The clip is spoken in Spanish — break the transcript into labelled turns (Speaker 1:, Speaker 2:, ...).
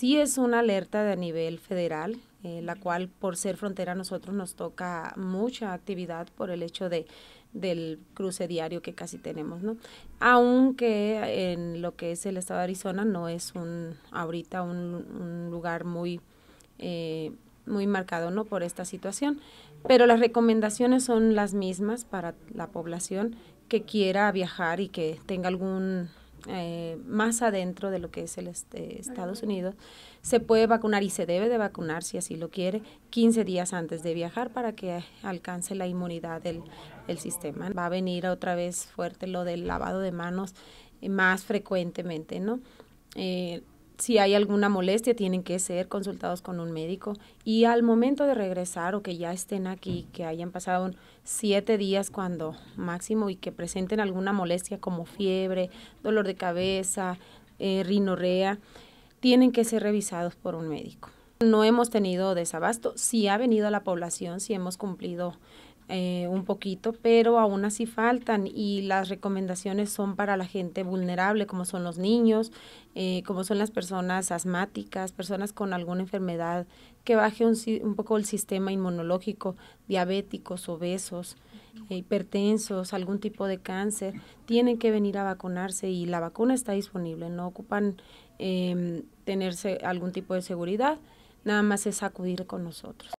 Speaker 1: sí es una alerta de nivel federal, eh, la cual por ser frontera a nosotros nos toca mucha actividad por el hecho de del cruce diario que casi tenemos, ¿no? Aunque en lo que es el estado de Arizona no es un ahorita un, un lugar muy eh, muy marcado, ¿no? Por esta situación, pero las recomendaciones son las mismas para la población que quiera viajar y que tenga algún eh, más adentro de lo que es el este, Estados Unidos, se puede vacunar y se debe de vacunar, si así lo quiere, 15 días antes de viajar para que alcance la inmunidad del sistema. Va a venir otra vez fuerte lo del lavado de manos eh, más frecuentemente, ¿no? Eh, si hay alguna molestia, tienen que ser consultados con un médico. Y al momento de regresar o que ya estén aquí, que hayan pasado siete días cuando máximo y que presenten alguna molestia como fiebre, dolor de cabeza, eh, rinorrea, tienen que ser revisados por un médico. No hemos tenido desabasto, si ha venido a la población, si hemos cumplido eh, un poquito, pero aún así faltan y las recomendaciones son para la gente vulnerable, como son los niños, eh, como son las personas asmáticas, personas con alguna enfermedad que baje un, poco el sistema inmunológico, diabéticos, obesos, eh, hipertensos, algún tipo de cáncer, tienen que venir a vacunarse y la vacuna está disponible, no ocupan em, tenerse algún tipo de seguridad, nada más es acudir con nosotros.